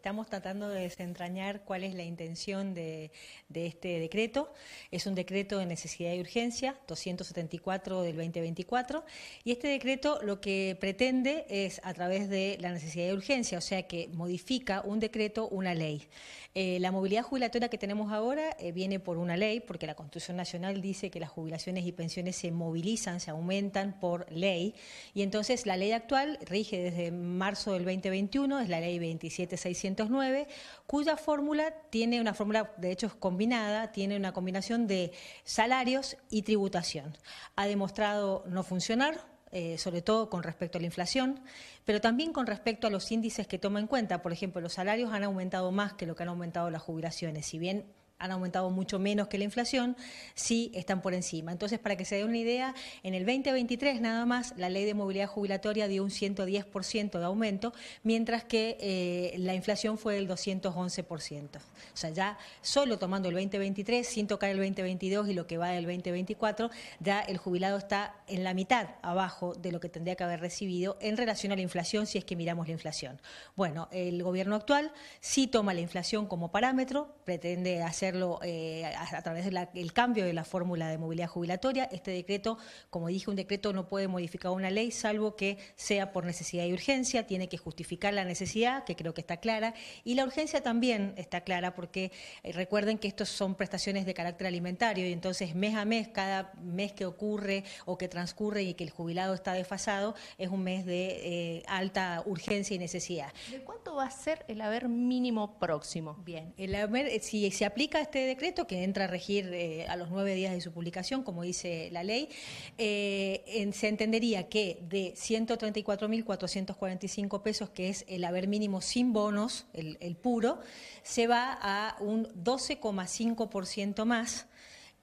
Estamos tratando de desentrañar cuál es la intención de, este decreto. Es un decreto de necesidad y urgencia, 274 del 2024, y este decreto lo que pretende es, a través de la necesidad y urgencia, o sea que modifica un decreto, una ley. Eh, la movilidad jubilatoria que tenemos ahora eh, viene por una ley, porque la Constitución Nacional dice que las jubilaciones y pensiones se movilizan, se aumentan por ley, y entonces la ley actual rige desde marzo del 2021, es la ley 27600 cuya fórmula tiene una fórmula, de hecho, combinada, tiene una combinación de salarios y tributación. Ha demostrado no funcionar, eh, sobre todo con respecto a la inflación, pero también con respecto a los índices que toma en cuenta. Por ejemplo, los salarios han aumentado más que lo que han aumentado las jubilaciones, si bien han aumentado mucho menos que la inflación, sí están por encima. Entonces, para que se dé una idea, en el 2023 nada más la ley de movilidad jubilatoria dio un 110% de aumento, mientras que eh, la inflación fue del 211%. O sea, ya solo tomando el 2023, sin tocar el 2022 y lo que va del 2024, ya el jubilado está en la mitad abajo de lo que tendría que haber recibido en relación a la inflación, si es que miramos la inflación. Bueno, el gobierno actual sí toma la inflación como parámetro, pretende hacer eh, a, través del cambio de la fórmula de movilidad jubilatoria. Este decreto, como dije, un decreto no puede modificar una ley salvo que sea por necesidad y urgencia, tiene que justificar la necesidad, que creo que está clara, y la urgencia también está clara porque eh, recuerden que estos son prestaciones de carácter alimentario y entonces mes a mes, cada mes que ocurre o que transcurre y que el jubilado está desfasado, es un mes de eh, alta urgencia y necesidad. ¿De cuánto va a ser el haber mínimo próximo? Bien, el si se aplica este decreto, que entra a regir eh, a los nueve días de su publicación, como dice la ley, eh, se entendería que de 134.445 pesos, que es el haber mínimo sin bonos, el, puro, se va a un 12,5% más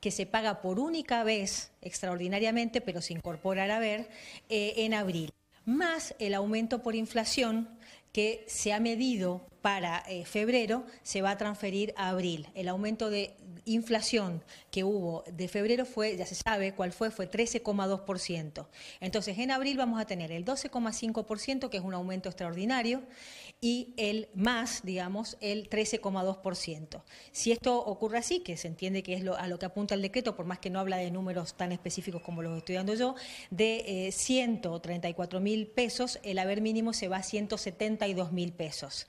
que se paga por única vez extraordinariamente, pero se incorpora al haber, eh, en abril, más el aumento por inflación que se ha medido para eh, febrero se va a transferir a abril. El aumento de inflación que hubo de febrero fue, ya se sabe cuál fue, fue 13,2%. Entonces, en abril vamos a tener el 12,5%, que es un aumento extraordinario, y el más, digamos, el 13,2%. Si esto ocurre así, que se entiende que es a lo que apunta el decreto, por más que no habla de números tan específicos como los estoy dando yo, de 134 eh, mil pesos, el haber mínimo se va a 172 mil pesos.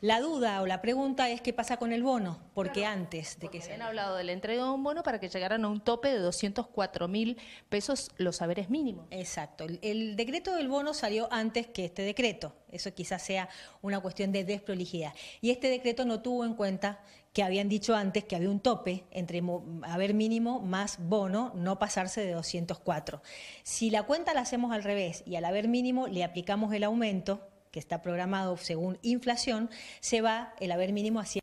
La duda o la pregunta es qué pasa con el bono, porque antes de que se... Han hablado del un bono, para que llegaran a un tope de 204 mil pesos los haberes mínimos. Exacto. El, decreto del bono salió antes que este decreto. Eso quizás sea una cuestión de desprolijidad. Y este decreto no tuvo en cuenta que habían dicho antes que había un tope entre haber mínimo más bono, no pasarse de 204. Si la cuenta la hacemos al revés y al haber mínimo le aplicamos el aumento, que está programado según inflación, se va el haber mínimo hacia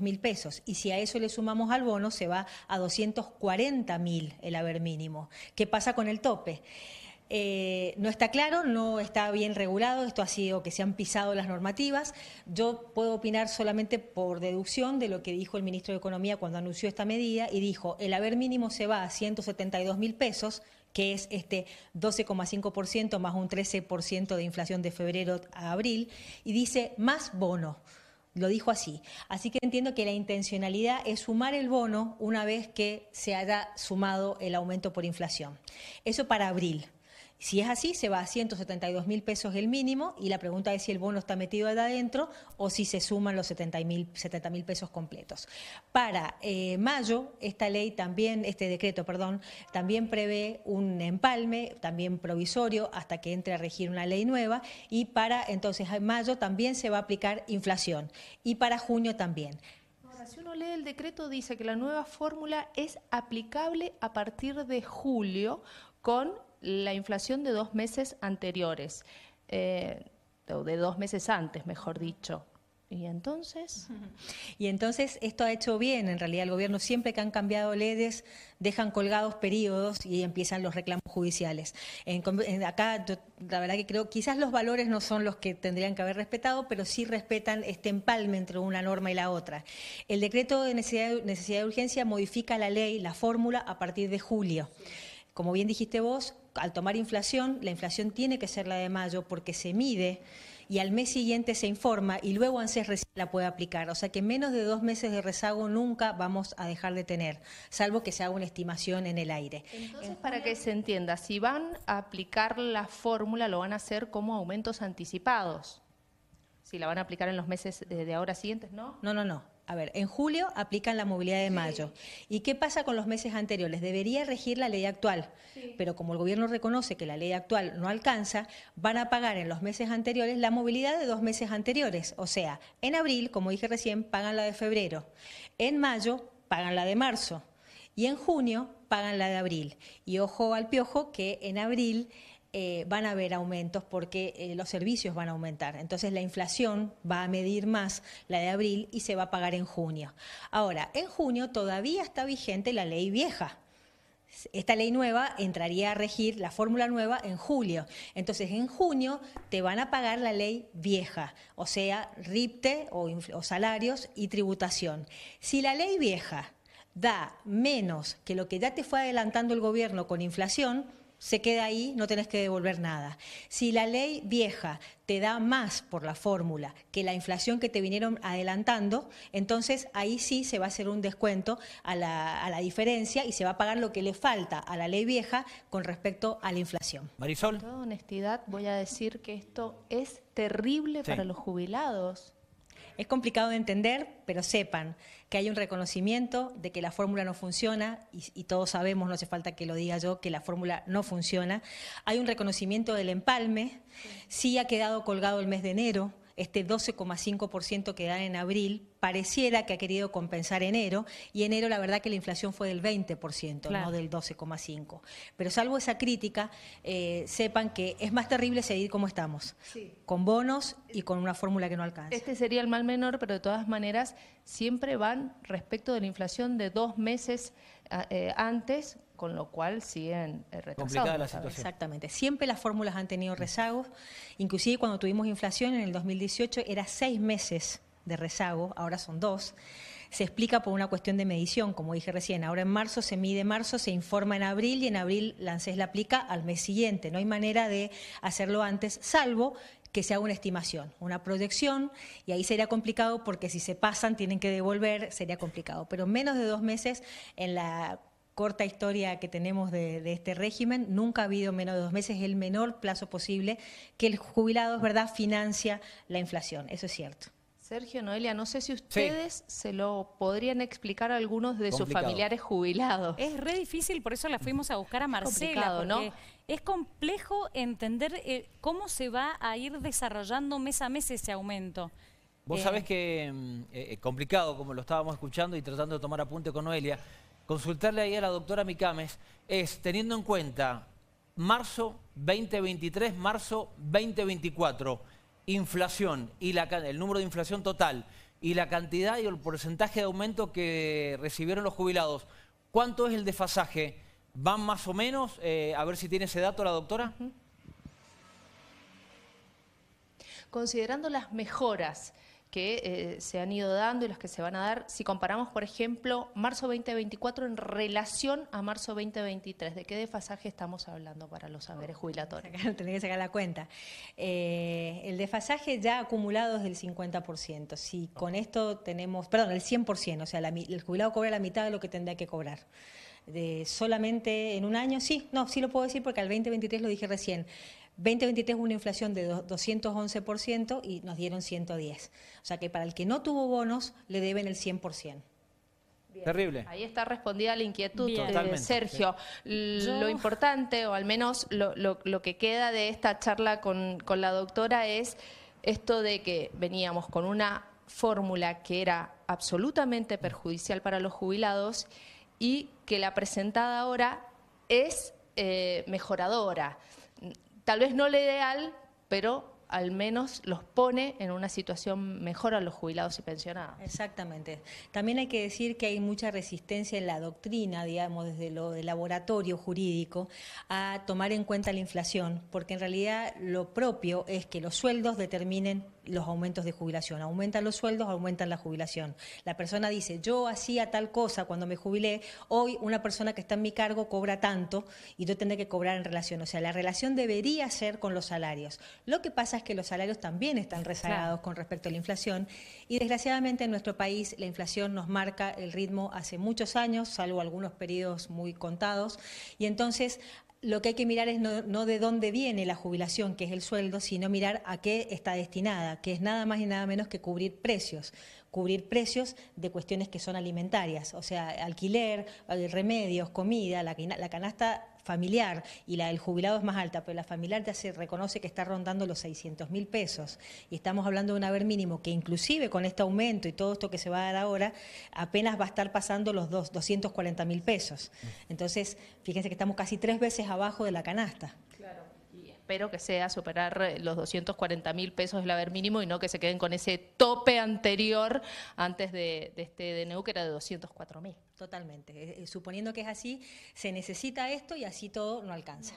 mil pesos. Y si a eso le sumamos al bono, se va a 240 mil el haber mínimo. ¿Qué pasa con el tope? Eh, no está claro, no está bien regulado, esto ha sido que se han pisado las normativas. Yo puedo opinar solamente por deducción de lo que dijo el ministro de Economía cuando anunció esta medida y dijo, el haber mínimo se va a 172 mil pesos, que es este 12,5% más un 13% de inflación de febrero a abril, y dice más bono lo dijo así. Así que entiendo que la intencionalidad es sumar el bono una vez que se haya sumado el aumento por inflación. Eso para abril. Si es así, se va a 172 mil pesos el mínimo y la pregunta es si el bono está metido adentro o si se suman los 70 mil pesos completos. Para eh, mayo, esta ley también, este decreto, perdón, también prevé un empalme, también provisorio, hasta que entre a regir una ley nueva y para entonces en mayo también se va a aplicar inflación y para junio también. si uno lee el decreto dice que la nueva fórmula es aplicable a partir de julio con la inflación de dos meses anteriores, eh, o de dos meses antes, mejor dicho. Y entonces. Y entonces esto ha hecho bien en realidad el gobierno. Siempre que han cambiado leyes, dejan colgados periodos y empiezan los reclamos judiciales. acá la verdad que creo quizás los valores no son los que tendrían que haber respetado, pero sí respetan este empalme entre una norma y la otra. El decreto de necesidad, necesidad de urgencia modifica la ley, la fórmula, a partir de julio. Como bien dijiste vos, al tomar inflación, la inflación tiene que ser la de mayo porque se mide y al mes siguiente se informa y luego ANSES recién la puede aplicar. O sea que menos de dos meses de rezago nunca vamos a dejar de tener, salvo que se haga una estimación en el aire. Entonces, para que se entienda, si van a aplicar la fórmula, lo van a hacer como aumentos anticipados. Si la van a aplicar en los meses de ahora siguientes, ¿no? No, no, no. A ver, en julio aplican la movilidad de mayo. ¿Y qué pasa con los meses anteriores? Debería regir la ley actual, pero como el gobierno reconoce que la ley actual no alcanza, van a pagar en los meses anteriores la movilidad de dos meses anteriores. O sea, en abril, como dije recién, pagan la de febrero. En mayo, pagan la de marzo. Y en junio, pagan la de abril. Y ojo al piojo que en abril eh, van a haber aumentos porque eh, los servicios van a aumentar. Entonces la inflación va a medir más la de abril y se va a pagar en junio. Ahora, en junio todavía está vigente la ley vieja. Esta ley nueva entraría a regir la fórmula nueva en julio. Entonces, en junio te van a pagar la ley vieja, o sea, RIPTE o salarios y tributación. Si la ley vieja da menos que lo que ya te fue adelantando el gobierno con inflación, se queda ahí, no tenés que devolver nada. Si la ley vieja te da más por la fórmula que la inflación que te vinieron adelantando, entonces ahí sí se va a hacer un descuento a la, a la diferencia y se va a pagar lo que le falta a la ley vieja con respecto a la inflación. Marisol. Con toda honestidad voy a decir que esto es terrible para los jubilados es complicado de entender, pero sepan que hay un reconocimiento de que la fórmula no funciona, y, todos sabemos, no hace falta que lo diga yo, que la fórmula no funciona. Hay un reconocimiento del empalme, sí ha quedado colgado el mes de enero, este 12,5% que dan en abril, pareciera que ha querido compensar enero, y enero la verdad que la inflación fue del 20%, no del 12,5%. Pero salvo esa crítica, eh, sepan que es más terrible seguir como estamos, con bonos y con una fórmula que no alcanza. Este sería el mal menor, pero de todas maneras siempre van respecto de la inflación de dos meses ah, eh, antes con lo cual siguen eh, retrasados. Complicada la situación. Exactamente. Siempre las fórmulas han tenido rezagos, inclusive cuando tuvimos inflación en el 2018 era seis meses de rezago, ahora son dos. Se explica por una cuestión de medición, como dije recién. Ahora en marzo se mide marzo, se informa en abril y en abril la la aplica al mes siguiente. No hay manera de hacerlo antes, salvo que se haga una estimación, una proyección, y ahí sería complicado porque si se pasan tienen que devolver, sería complicado. Pero menos de dos meses en la corta historia que tenemos de, este régimen, nunca ha habido menos de dos meses, el menor plazo posible que el jubilado, es verdad, financia la inflación, eso es cierto. Sergio Noelia, no sé si ustedes se lo podrían explicar a algunos de sus familiares jubilados. Es re difícil, por eso la fuimos a buscar a Marcela, ¿no? Es complejo entender eh, cómo se va a ir desarrollando mes a mes ese aumento. Vos eh, sabés que mm, es eh, complicado, como lo estábamos escuchando y tratando de tomar apunte con Noelia, consultarle ahí a la doctora Micames es, teniendo en cuenta marzo 2023, marzo 2024, inflación y el número de inflación total y la cantidad y el porcentaje de aumento que recibieron los jubilados, ¿cuánto es el desfasaje? ¿Van más o menos? Eh, a ver si tiene ese dato la doctora. Considerando las mejoras que eh, se han ido dando y los que se van a dar, si comparamos, por ejemplo, marzo 2024 en relación a marzo 2023, ¿de qué desfasaje estamos hablando para los saberes oh, jubilatorios? Tenés que sacar la cuenta. Eh, el desfasaje ya acumulado es del 50%. Si con esto tenemos, perdón, el 100%, o sea, el jubilado cobra la mitad de lo que tendría que cobrar. De solamente en un año, sí, no, sí lo puedo decir porque al 2023 lo dije recién, 2023 una inflación de 211% y nos dieron 110. O sea que para el que no tuvo bonos le deben el 100%. Terrible. Ahí está respondida la inquietud de Sergio. Lo importante, o al menos lo, que queda de esta charla con, la doctora, es esto de que veníamos con una fórmula que era absolutamente perjudicial para los jubilados y que la presentada ahora es eh, mejoradora tal vez no lo ideal, pero al menos los pone en una situación mejor a los jubilados y pensionados. Exactamente. También hay que decir que hay mucha resistencia en la doctrina, digamos, desde lo de laboratorio jurídico, a tomar en cuenta la inflación, porque en realidad lo propio es que los sueldos determinen los aumentos de jubilación. Aumentan los sueldos, aumentan la jubilación. La persona dice, yo hacía tal cosa cuando me jubilé, hoy una persona que está en mi cargo cobra tanto y yo tendré que cobrar en relación. O sea, la relación debería ser con los salarios. Lo que pasa es que los salarios también están rezagados con respecto a la inflación y desgraciadamente en nuestro país la inflación nos marca el ritmo hace muchos años, salvo algunos periodos muy contados, y entonces lo que hay que mirar es no, de dónde viene la jubilación, que es el sueldo, sino mirar a qué está destinada, que es nada más y nada menos que cubrir precios cubrir precios de cuestiones que son alimentarias, o sea, alquiler, eh, remedios, comida, la, canasta familiar y la del jubilado es más alta, pero la familiar ya se reconoce que está rondando los 600 mil pesos. Y estamos hablando de un haber mínimo que inclusive con este aumento y todo esto que se va a dar ahora, apenas va a estar pasando los dos, 240 mil pesos. Mm. Entonces, fíjense que estamos casi tres veces abajo de la canasta espero que sea superar eh, los 240 mil pesos del haber mínimo y no que se queden con ese tope anterior antes de, de este DNU que era de 204 mil. Totalmente. Eh, eh, suponiendo que es así, se necesita esto y así todo no alcanza.